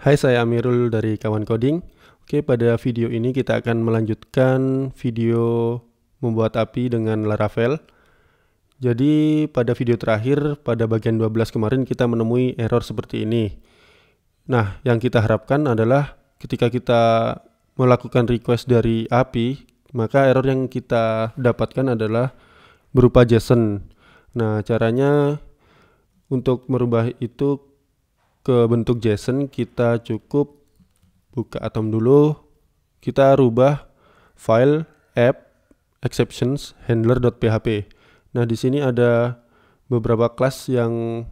Hai, saya Amirul dari Kawan Coding. Oke, pada video ini kita akan melanjutkan video membuat API dengan Laravel. Jadi, pada video terakhir, pada bagian 12 kemarin kita menemui error seperti ini. Nah, yang kita harapkan adalah ketika kita melakukan request dari API, maka error yang kita dapatkan adalah berupa JSON. Nah, caranya untuk merubah itu ke bentuk JSON kita cukup buka Atom dulu. Kita rubah file app exceptions handler.php. Nah, di sini ada beberapa kelas yang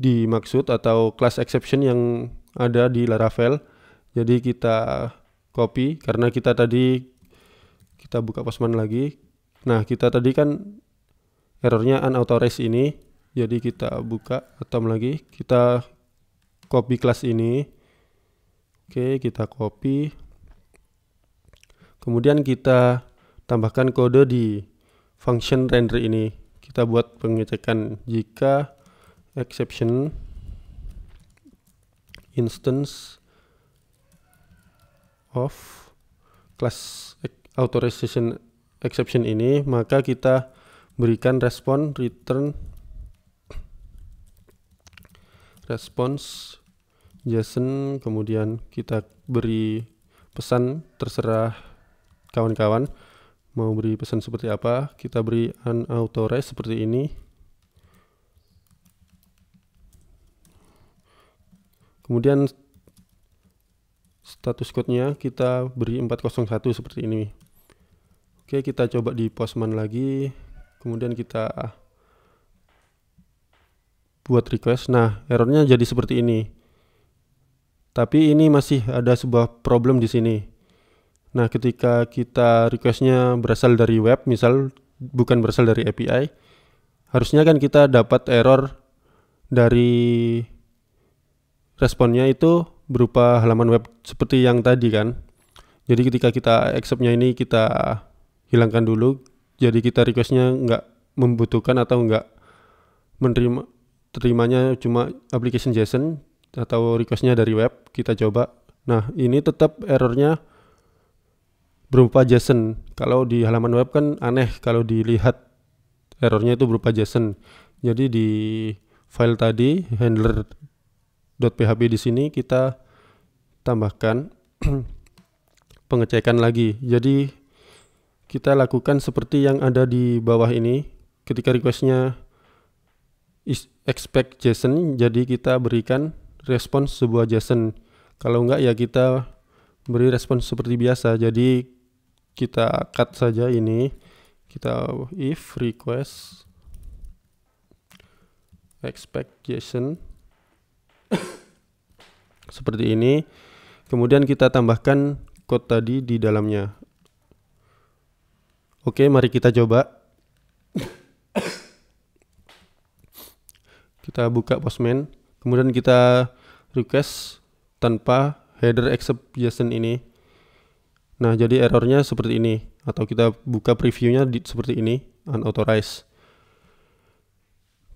dimaksud atau kelas exception yang ada di Laravel. Jadi kita copy karena kita tadi kita buka Postman lagi. Nah, kita tadi kan errornya unauthorized ini jadi kita buka atom lagi. Kita copy kelas ini. Oke, kita copy. Kemudian kita tambahkan kode di function render ini. Kita buat pengecekan jika exception instance of class authorization exception ini, maka kita berikan respon return response JSON kemudian kita beri pesan terserah kawan-kawan mau beri pesan seperti apa kita beri unauthorized seperti ini kemudian status code-nya kita beri 401 seperti ini oke kita coba di postman lagi kemudian kita buat request. Nah, errornya jadi seperti ini. Tapi ini masih ada sebuah problem di sini. Nah, ketika kita requestnya berasal dari web, misal bukan berasal dari API, harusnya kan kita dapat error dari responnya itu berupa halaman web seperti yang tadi kan. Jadi ketika kita acceptnya ini kita hilangkan dulu, jadi kita requestnya nggak membutuhkan atau nggak menerima terimanya cuma application JSON atau requestnya dari web kita coba nah ini tetap errornya berupa JSON kalau di halaman web kan aneh kalau dilihat errornya itu berupa JSON jadi di file tadi handler.php di sini kita tambahkan pengecekan lagi jadi kita lakukan seperti yang ada di bawah ini ketika requestnya expect JSON jadi kita berikan respons sebuah JSON kalau enggak ya kita beri respons seperti biasa jadi kita cut saja ini kita if request expect JSON seperti ini kemudian kita tambahkan code tadi di dalamnya oke mari kita coba kita buka postman kemudian kita request tanpa header accept JSON ini nah jadi errornya seperti ini atau kita buka previewnya di, seperti ini unauthorized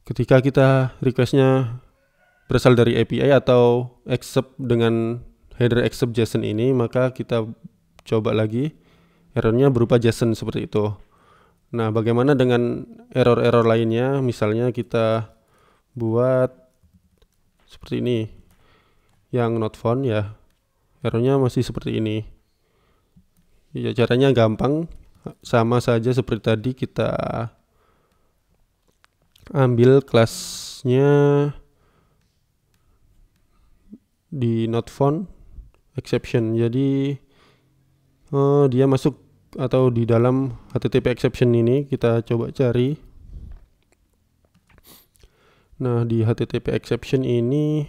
ketika kita requestnya berasal dari API atau accept dengan header accept JSON ini maka kita coba lagi errornya berupa JSON seperti itu nah bagaimana dengan error-error lainnya misalnya kita buat seperti ini yang not found ya errornya masih seperti ini ya caranya gampang sama saja seperti tadi kita ambil kelasnya di not found exception jadi eh, dia masuk atau di dalam http exception ini kita coba cari Nah, di HTTP exception ini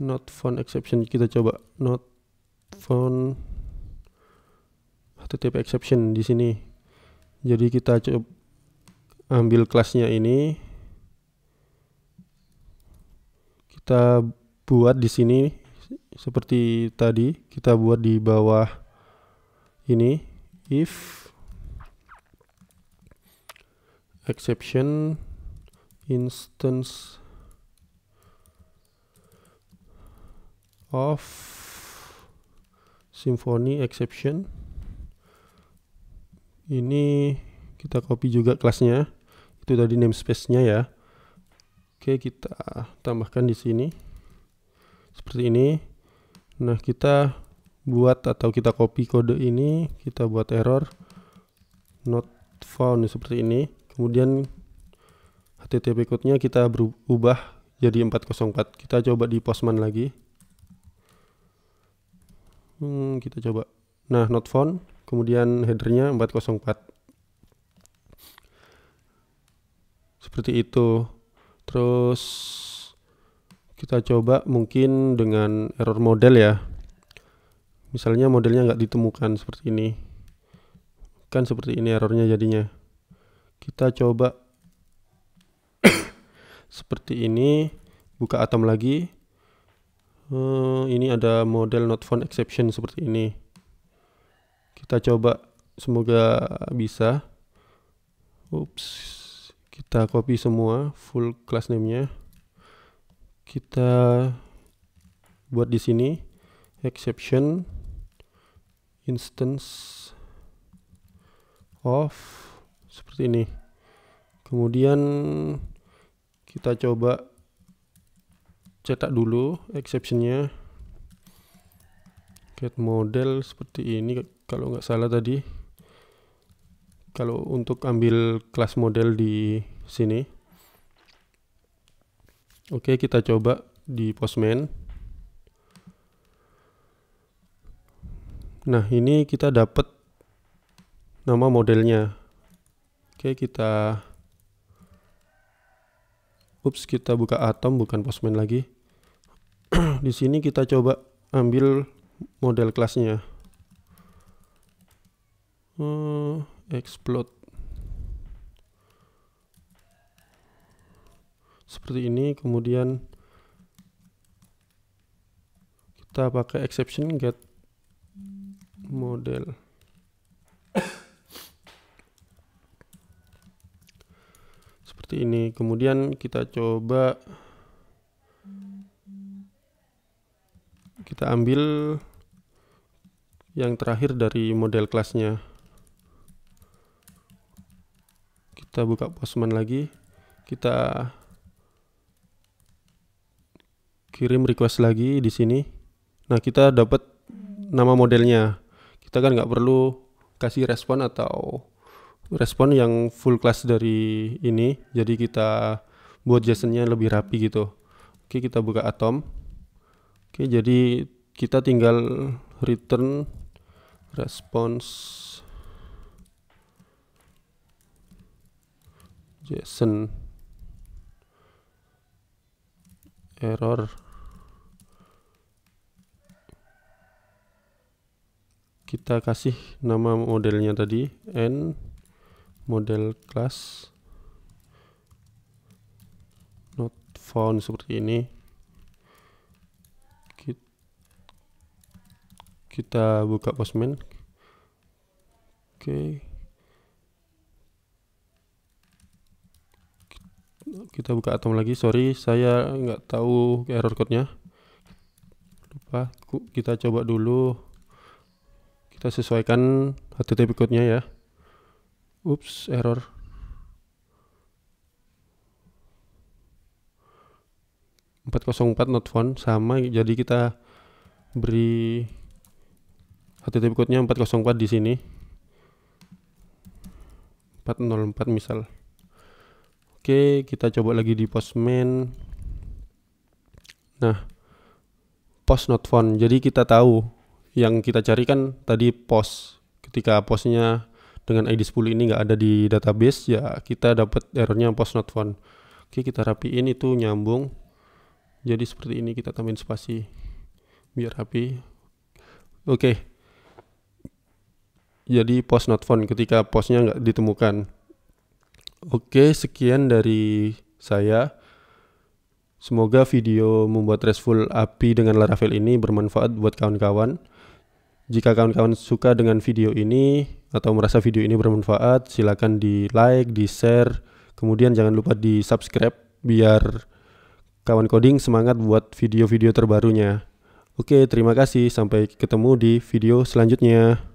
not found exception kita coba not found HTTP exception di sini. Jadi kita coba ambil kelasnya ini kita buat di sini seperti tadi kita buat di bawah ini if exception instance of symphony exception ini kita copy juga kelasnya itu tadi namespace nya ya oke kita tambahkan di sini seperti ini nah kita buat atau kita copy kode ini kita buat error not found seperti ini kemudian HTTP code-nya kita ubah jadi 404. Kita coba di Postman lagi. Hmm, kita coba. Nah, not found. Kemudian headernya 404. Seperti itu. Terus kita coba mungkin dengan error model ya. Misalnya modelnya nggak ditemukan seperti ini. Kan seperti ini errornya jadinya. Kita coba seperti ini buka atom lagi uh, ini ada model not found exception seperti ini kita coba semoga bisa Ups, kita copy semua full class name-nya. Kita buat di sini exception instance of seperti ini. Kemudian kita coba cetak dulu exceptionnya get model seperti ini kalau nggak salah tadi kalau untuk ambil kelas model di sini oke kita coba di postman nah ini kita dapat nama modelnya oke kita Ups, kita buka atom bukan postman lagi. di sini kita coba ambil model kelasnya. Uh, explode. Seperti ini, kemudian kita pakai exception get model. seperti ini kemudian kita coba kita ambil yang terakhir dari model kelasnya kita buka postman lagi kita kirim request lagi di sini nah kita dapat nama modelnya kita kan nggak perlu kasih respon atau respon yang full class dari ini jadi kita buat JSON-nya lebih rapi gitu oke kita buka atom oke jadi kita tinggal return response JSON error kita kasih nama modelnya tadi n model class not found seperti ini kita buka postman oke okay. kita buka atom lagi sorry saya nggak tahu error code nya lupa kita coba dulu kita sesuaikan http code nya ya Ups, error. empat empat not found sama jadi kita beri HTTP code-nya 404 di sini 404 misal oke kita coba lagi di postman nah post not found jadi kita tahu yang kita carikan tadi post ketika posnya dengan ID 10 ini nggak ada di database ya kita dapat errornya post not found oke kita rapiin itu nyambung jadi seperti ini kita tambahin spasi biar rapi oke jadi post not found ketika postnya nggak ditemukan oke sekian dari saya Semoga video membuat RESTful API dengan Laravel ini bermanfaat buat kawan-kawan. Jika kawan-kawan suka dengan video ini atau merasa video ini bermanfaat, silakan di like, di share, kemudian jangan lupa di subscribe biar kawan coding semangat buat video-video terbarunya. Oke, terima kasih. Sampai ketemu di video selanjutnya.